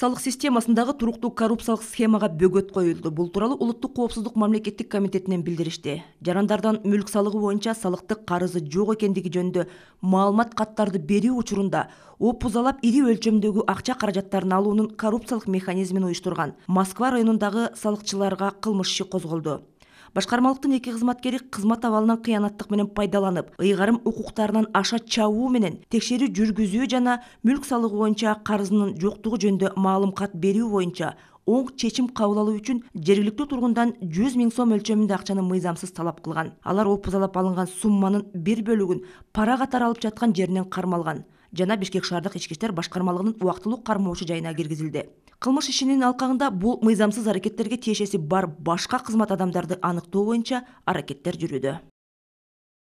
салық системасындағы туруктуу коррупциялык схемаға бөгөт коюлду бул тууралуу улуттук коопсуздук мамлекеттик комитетинен билдиришти жарандардан мүлк салыгы боюнча салыктык карызы жок экендиги жөнүндө маалымат каттарды берүү учурунда опузалап ири өлчөмдөгү акча каражаттарын алуунун коррупциялык механизмин уюштурган москва районундагы салыкчыларга кылмыш иши козголду башкармалыктын эки кызматкери кызмат абалынан кыянаттык менен пайдаланып ыйгарым укуктарынан аша чабуу менен текшерүү жүргүзүү жана мүлк салыгы боюнча карызынын жоктугу жөнүндө маалым кат берүү боюнча оң чечим кабыл алуу үчүн жергиликтүү тургундан жүз миң сом өлчөмүндө акчаны мыйзамсыз талап кылган алар опузалап алынган сумманын бир бөлүгүн пара катары алып жаткан жеринен кармалган жана бишкек шаардык ички иштер башкармалыгынын убактылуу кармоочу жайына киргизилди кылмыш ишинин алкагында бул мыйзамсыз аракеттерге тиешеси бар башка кызмат адамдарды аныктоо боюнча аракеттер жүрүүдө